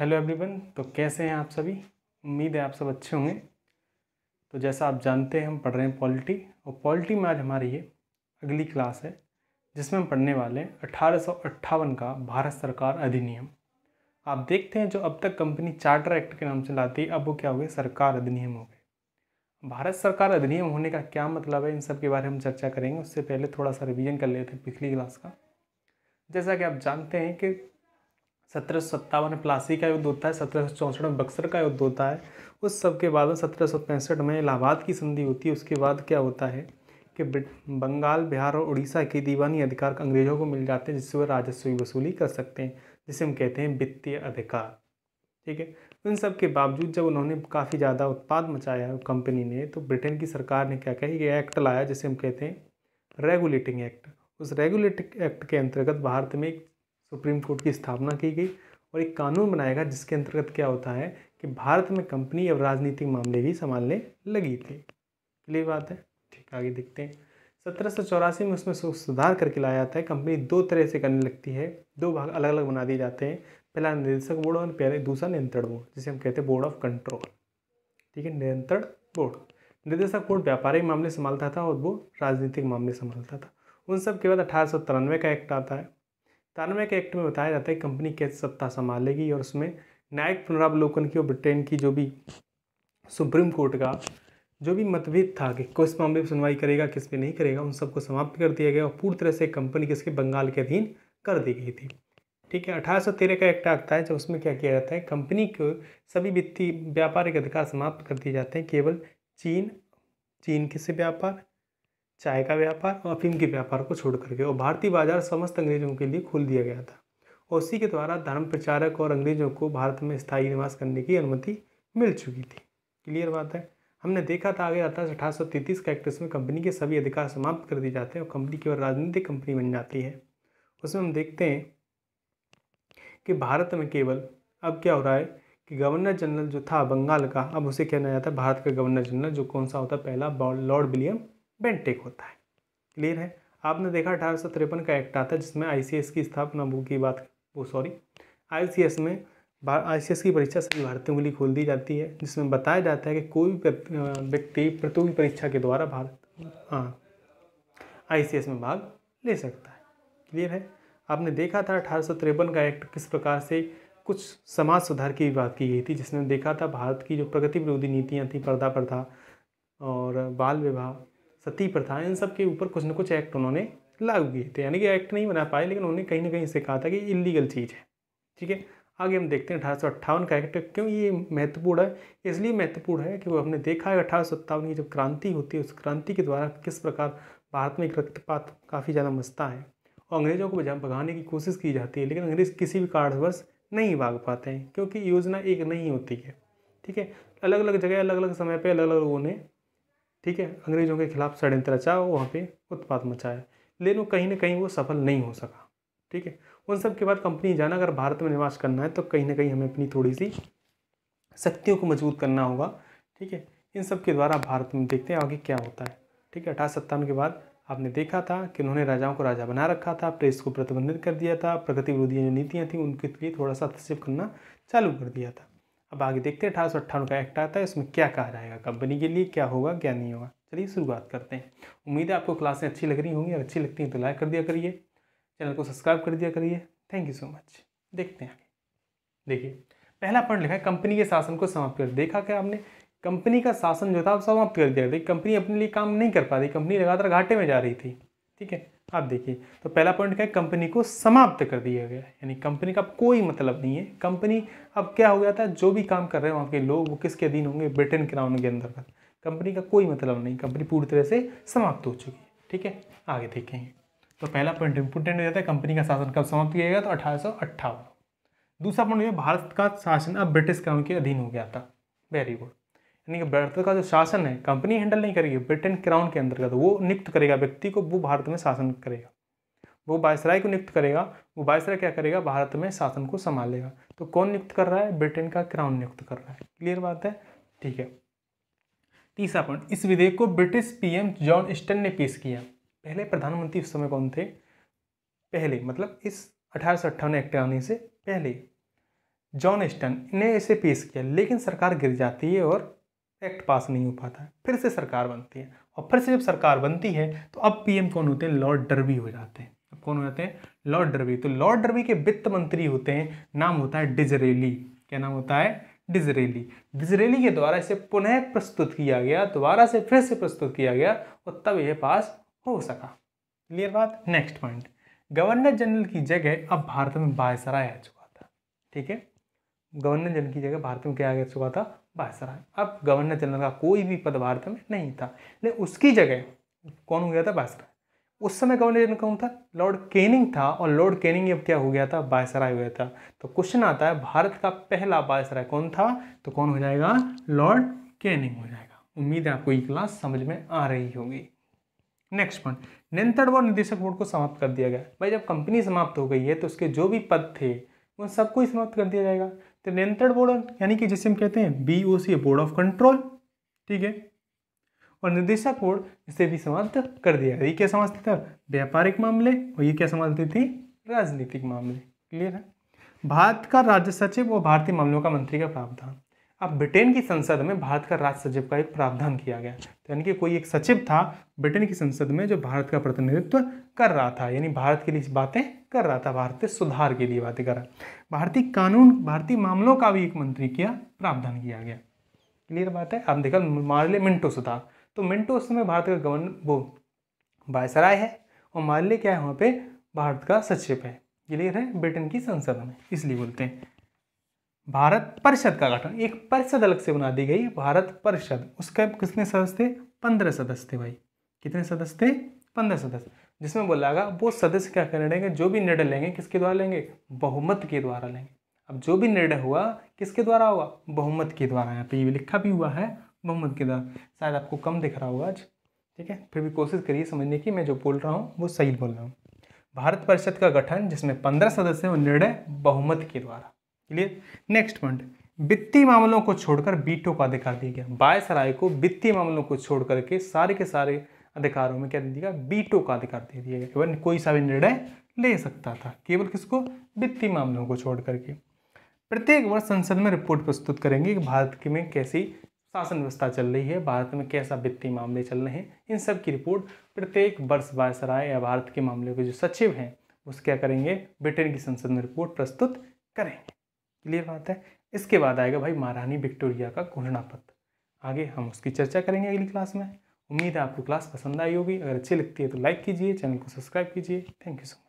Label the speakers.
Speaker 1: hello everyone तो कैसे हैं आप सभी उम्मीद है आप सब अच्छे होंगे तो जैसा आप जानते हैं हम पढ़ रहे हैं पॉलिटी और पॉलिटी में आज हमारी ये अगली क्लास है जिसमें हम पढ़ने वाले हैं अट्ठारह का भारत सरकार अधिनियम आप देखते हैं जो अब तक कंपनी चार्टर एक्ट के नाम से लाती अब वो क्या हो गए सरकार अधिनियम हो गए भारत सरकार अधिनियम होने का क्या मतलब है इन सब के बारे में हम चर्चा करेंगे उससे पहले थोड़ा सा रिविजन कर लेते हैं पिछली क्लास का जैसा कि आप जानते हैं कि सत्रह सौ सत्तावन में प्लासी का युद्ध होता है सत्रह सौ चौंसठ में बक्सर का युद्ध होता है उस सब के बाद में सत्रह सौ पैंसठ में इलाहाबाद की संधि होती है उसके बाद क्या होता है कि बंगाल बिहार और उड़ीसा के दीवानी अधिकार अंग्रेज़ों को मिल जाते हैं जिससे वह राजस्व की वसूली कर सकते हैं जिसे हम कहते हैं वित्तीय अधिकार ठीक है इन सब के बावजूद जब उन्होंने काफ़ी ज़्यादा उत्पाद मचाया कंपनी ने तो ब्रिटेन की सरकार ने क्या कहा ये एक्ट लाया जिसे हम कहते हैं रेगुलेटिंग एक्ट उस रेगुलेटिंग एक्ट के अंतर्गत भारत में एक सुप्रीम कोर्ट की स्थापना की गई और एक कानून बनाएगा जिसके अंतर्गत क्या होता है कि भारत में कंपनी अब राजनीतिक मामले भी संभालने लगी थी क्लियर बात है ठीक आगे देखते हैं सत्रह सौ चौरासी में उसमें सुधार करके लाया जाता है कंपनी दो तरह से करने लगती है दो भाग अलग अलग बना दिए जाते हैं पहला निदेशक बोर्ड और पहले दूसरा नियंत्रण बोर्ड जिसे हम कहते हैं बोर्ड ऑफ कंट्रोल ठीक है नियंत्रण बोर्ड निदेशक बोर्ड व्यापारिक मामले संभालता था और वो राजनीतिक मामले संभालता था उन सब के बाद अठारह का एक्ट आता है सतानवे के एक्ट में बताया जाता है कंपनी कैसे सत्ता संभालेगी और उसमें न्यायिक पुनरावलोकन की और ब्रिटेन की जो भी सुप्रीम कोर्ट का जो भी मतभेद था कि किस मामले में सुनवाई करेगा किस पे नहीं करेगा उन सबको समाप्त कर दिया गया और पूरी तरह से कंपनी किसके बंगाल के अधीन कर दी गई थी ठीक है अठारह का एक्ट आता है जब उसमें क्या किया जाता है कंपनी को सभी वित्तीय व्यापारिक अधिकार समाप्त कर दिए जाते हैं केवल चीन चीन के से व्यापार चाय का व्यापार और अफीम के व्यापार को छोड़ करके और भारतीय बाजार समस्त अंग्रेजों के लिए खोल दिया गया था और उसी के द्वारा धर्म प्रचारक और अंग्रेजों को भारत में स्थायी निवास करने की अनुमति मिल चुकी थी क्लियर बात है हमने देखा था आगे अठारह अठारह सौ तैंतीस के एक्ट में कंपनी के सभी अधिकार समाप्त कर दिए जाते हैं और कंपनी केवल राजनीतिक कंपनी बन जाती है उसमें हम देखते हैं कि भारत में केवल अब क्या हो रहा है कि गवर्नर जनरल जो था बंगाल का अब उसे कहना जाता है भारत का गवर्नर जनरल जो कौन सा होता है पहला लॉर्ड विलियम बेंटेक होता है क्लियर है आपने देखा अठारह का एक्ट आता है जिसमें एस की स्थापना की बात वो सॉरी एस में एस की परीक्षा सभी भारतीयों के लिए खोल दी जाती है जिसमें बताया जाता है कि कोई भी व्यक्ति प्रतियोगी परीक्षा के द्वारा भारत हाँ एस में भाग ले सकता है क्लियर है आपने देखा था अठारह का एक्ट किस प्रकार से कुछ समाज सुधार की बात की गई थी जिसमें देखा था भारत की जो प्रगति विरोधी नीतियाँ थी पर्दा प्रथा और बाल विवाह सती प्रथा इन सब के ऊपर कुछ ना कुछ एक्ट उन्होंने लागू किए थे यानी कि एक्ट नहीं बना पाए लेकिन उन्होंने कहीं ना कहीं से कहा था कि इलीगल चीज़ है ठीक है आगे हम देखते हैं अठारह का एक्ट क्यों ये महत्वपूर्ण है इसलिए महत्वपूर्ण है कि वो हमने देखा है अठारह की जब क्रांति होती है उस क्रांति के द्वारा किस प्रकार भारत में एक रक्तपात काफ़ी ज़्यादा मचता है और अंग्रेज़ों को भगाने की कोशिश की जाती है लेकिन अंग्रेज़ किसी भी कारणवश नहीं भाग पाते हैं क्योंकि योजना एक नहीं होती है ठीक है अलग अलग जगह अलग अलग समय पर अलग अलग लोगों ने ठीक है अंग्रेज़ों के खिलाफ षड्यंत्र रचा वहाँ पे उत्पाद मचाया लेकिन कहीं ना कहीं वो सफल नहीं हो सका ठीक है उन सब के बाद कंपनी जाना अगर भारत में निवास करना है तो कहीं ना कहीं हमें अपनी थोड़ी सी शक्तियों को मजबूत करना होगा ठीक है इन सब के द्वारा भारत में देखते हैं आगे क्या होता है ठीक है अठारह सत्तावन के बाद आपने देखा था कि उन्होंने राजाओं को राजा बना रखा था प्रेस को प्रतिबंधित कर दिया था प्रगति विरोधी जो नीतियाँ थीं उनके लिए थोड़ा सा हस्तक्षेप करना चालू कर दिया था अब आगे देखते हैं अठारह सौ अट्ठावन का एक्ट आता है इसमें क्या कहा जाएगा कंपनी के लिए क्या होगा क्या नहीं होगा चलिए शुरुआत करते हैं उम्मीद है आपको क्लासें अच्छी लग रही होंगी अगर अच्छी लगती हैं तो लाइक कर दिया करिए चैनल को सब्सक्राइब कर दिया करिए थैंक यू सो मच देखते हैं आगे देखिए पहला पॉइंट लिखा है कंपनी के शासन को समाप्त कर देखा क्या आपने कंपनी का शासन जो था समाप्त कर दिया था कंपनी अपने लिए काम नहीं कर पा रही कंपनी लगातार घाटे में जा रही थी ठीक है आप देखिए तो पहला पॉइंट क्या है कंपनी को समाप्त कर दिया गया यानी कंपनी का कोई मतलब नहीं है कंपनी अब क्या हो गया था जो भी काम कर रहे हैं वहाँ के लोग वो किसके अधीन होंगे ब्रिटेन क्राउन के अंदर कंपनी का कोई मतलब नहीं कंपनी पूरी तरह से समाप्त हो चुकी है ठीक है आगे देखेंगे तो पहला पॉइंट इंपोर्टेंट हो जाता है कंपनी का शासन कब समाप्त किया गया तो अठारह दूसरा पॉइंट भारत का शासन अब ब्रिटिश क्राउन के अधीन हो गया था वेरी गुड यानी कि भारत का जो शासन है कंपनी हैंडल नहीं करेगी ब्रिटेन क्राउन के अंतर्गत तो वो नियुक्त करेगा व्यक्ति को वो भारत में शासन करेगा वो बायसराय को नियुक्त करेगा वो बायसराय क्या करेगा भारत में शासन को संभालेगा तो कौन नियुक्त कर रहा है ब्रिटेन का क्राउन नियुक्त कर रहा है क्लियर बात है ठीक है तीसरा पॉइंट इस विधेयक को ब्रिटिश पीएम जॉन स्टन ने पेश किया पहले प्रधानमंत्री उस समय कौन थे पहले मतलब इस अठारह एक्ट आने से पहले जॉन स्टन ने इसे पेश किया लेकिन सरकार गिर जाती है और एक्ट पास नहीं हो पाता है फिर से सरकार बनती है और फिर से जब सरकार बनती है तो अब पीएम कौन होते हैं लॉर्ड डरवी हो जाते हैं अब कौन हो जाते हैं लॉर्ड डरवी तो लॉर्ड डरवी के वित्त मंत्री होते हैं नाम होता है डिजरेली क्या नाम होता है डिजरेली डिजरेली के द्वारा इसे पुनः प्रस्तुत किया गया दोबारा से फिर से प्रस्तुत किया गया और तब यह पास हो सका क्लियर बात नेक्स्ट पॉइंट गवर्नर जनरल की जगह अब भारत में बायसराय आ चुका था ठीक है गवर्नर जनरल की जगह भारत में क्या आ चुका था वायसराय अब गवर्नर जनरल का कोई भी पद भारत में नहीं था लेकिन उसकी जगह कौन हो गया था वायसराय उस समय गवर्नर जनरल कौन था लॉर्ड केनिंग था और लॉर्ड केनिंग अब क्या हो गया था वायसराय हो गया था तो क्वेश्चन आता है भारत का पहला वायसराय कौन था तो कौन हो जाएगा लॉर्ड केनिंग हो जाएगा उम्मीद है आपको ये क्लास समझ में आ रही होगी नेक्स्ट पॉइंट नियंत्रण बोर्ड निदेशक बोर्ड को समाप्त कर दिया गया भाई जब कंपनी समाप्त हो गई है तो उसके जो भी पद थे उन सबको ही समाप्त कर दिया जाएगा तो नियंत्रण बोर्ड यानी कि जिसे हम कहते हैं B O C board of control ठीक है और निर्देशक बोर्ड इसे भी समाप्त कर दिया ये क्या समझते थे व्यापारिक मामले और ये क्या समझती थी राजनीतिक मामले क्लियर है भारत का राज्य सचिव और भारतीय मामलों का मंत्री का प्रावधान अब ब्रिटेन की संसद में भारत का राज्य सचिव का एक प्रावधान किया गया तो यानी कि कोई एक सचिव था ब्रिटेन की संसद में जो भारत का प्रतिनिधित्व कर रहा था यानी भारत के लिए बातें कर रहा था भारतीय सुधार के लिए बातें कर रहा भारतीय कानून भारतीय मामलों का भी एक मंत्री किया प्रावधान किया गया क्लियर बात है आप देखा मारले मिंटो सुधार तो मिंटो उस समय भारत का गवर्नर वो बायसराय है और मारले क्या है वहाँ पे भारत का सचिव है क्लियर है ब्रिटेन की संसद में इसलिए बोलते हैं भारत परिषद का गठन एक परिषद अलग से बना दी गई भारत परिषद उसके कितने सदस्य थे पंद्रह सदस्य थे भाई कितने सदस्य थे पंद्रह सदस्य जिसमें बोला गया वो सदस्य क्या कर लेंगे जो भी निर्णय लेंगे किसके द्वारा लेंगे बहुमत के द्वारा लेंगे अब जो भी निर्णय हुआ किसके द्वारा हुआ बहुमत के द्वारा यहाँ पे ये लिखा भी हुआ है बहुमत के द्वारा शायद आपको कम दिख रहा होगा आज ठीक है फिर भी कोशिश करिए समझने की मैं जो बोल रहा हूँ वो सही बोल रहा हूँ भारत परिषद का गठन जिसमें पंद्रह सदस्य वो निर्णय बहुमत के द्वारा क्लियर नेक्स्ट पॉइंट वित्तीय मामलों को छोड़कर बीटो का अधिकार दिया गया बायसराय को वित्तीय मामलों को छोड़ करके सारे के सारे अधिकारों में क्या दे दिया बीटो का अधिकार दे दिया गया इवन कोई सा भी निर्णय ले सकता था केवल किसको वित्तीय मामलों को छोड़ करके प्रत्येक वर्ष संसद में रिपोर्ट प्रस्तुत करेंगे कि भारत के में कैसी शासन व्यवस्था चल रही है भारत में कैसा वित्तीय मामले चल रहे हैं इन सब की रिपोर्ट प्रत्येक वर्ष बायसराय या भारत के मामले के जो सचिव हैं उस क्या करेंगे ब्रिटेन की संसद में रिपोर्ट प्रस्तुत करेंगे क्लियर बात है इसके बाद आएगा भाई महारानी विक्टोरिया का घोषणा पत्र आगे हम उसकी चर्चा करेंगे अगली क्लास में उम्मीद है आपको क्लास पसंद आई होगी अगर अच्छी लगती है तो लाइक कीजिए चैनल को सब्सक्राइब कीजिए थैंक यू सो मच